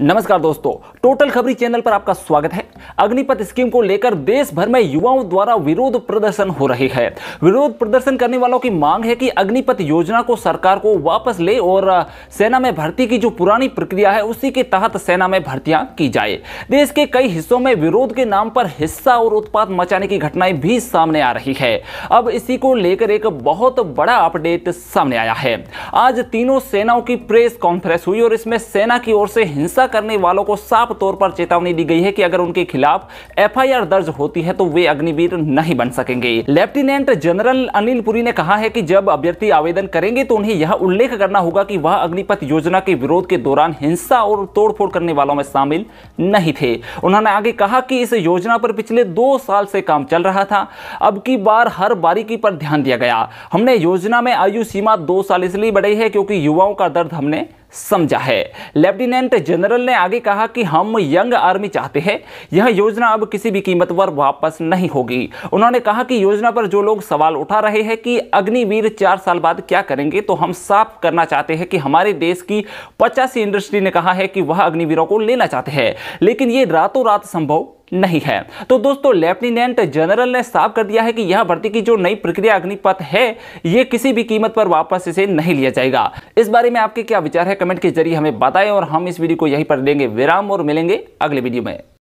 नमस्कार दोस्तों टोटल खबरी चैनल पर आपका स्वागत है अग्निपथ स्कीम को लेकर देश भर में युवाओं द्वारा विरोध प्रदर्शन हो रहे हैं विरोध प्रदर्शन करने वालों की मांग है कि अग्निपथ योजना को सरकार को वापस ले और सेना में भर्ती की जो पुरानी प्रक्रिया है उसी के तहत सेना में भर्तियां की जाए देश के कई हिस्सों में विरोध के नाम पर हिस्सा और उत्पाद मचाने की घटनाएं भी सामने आ रही है अब इसी को लेकर एक बहुत बड़ा अपडेट सामने आया है आज तीनों सेनाओं की प्रेस कॉन्फ्रेंस हुई और इसमें सेना की ओर से हिंसा हमला करने वालों को साफ तौर पर चेतावनी दी गई है कि अगर उनके खिलाफ एफआईआर दर्ज होती है तो वे अग्निवीर नहीं बन सकेंगे लेफ्टिनेंट जनरल अनिल पुरी ने कहा है कि जब अभ्यर्थी आवेदन करेंगे तो उन्हें यह उल्लेख करना होगा कि वह अग्निपथ योजना के विरोध के दौरान हिंसा और तोड़फोड़ करने वालों में शामिल नहीं थे उन्होंने आगे कहा कि इस योजना पर पिछले दो साल से काम चल रहा था अब की बार हर बारीकी पर ध्यान दिया गया हमने योजना में आयु सीमा दो साल इसलिए बढ़ी है क्योंकि युवाओं का दर्द हमने समझा है लेफ्टिनेंट जनरल ने आगे कहा कि हम यंग आर्मी चाहते हैं यह योजना अब किसी भी कीमत पर वापस नहीं होगी उन्होंने कहा कि योजना पर जो लोग सवाल उठा रहे हैं कि अग्निवीर चार साल बाद क्या करेंगे तो हम साफ करना चाहते हैं कि हमारे देश की पचासी इंडस्ट्री ने कहा है कि वह अग्निवीरों को लेना चाहते हैं लेकिन ये रातों रात संभव नहीं है तो दोस्तों लेफ्टिनेंट जनरल ने साफ कर दिया है कि यह भर्ती की जो नई प्रक्रिया अग्निपथ है यह किसी भी कीमत पर वापस इसे नहीं लिया जाएगा इस बारे में आपके क्या विचार है कमेंट के जरिए हमें बताएं और हम इस वीडियो को यहीं पर देंगे विराम और मिलेंगे अगले वीडियो में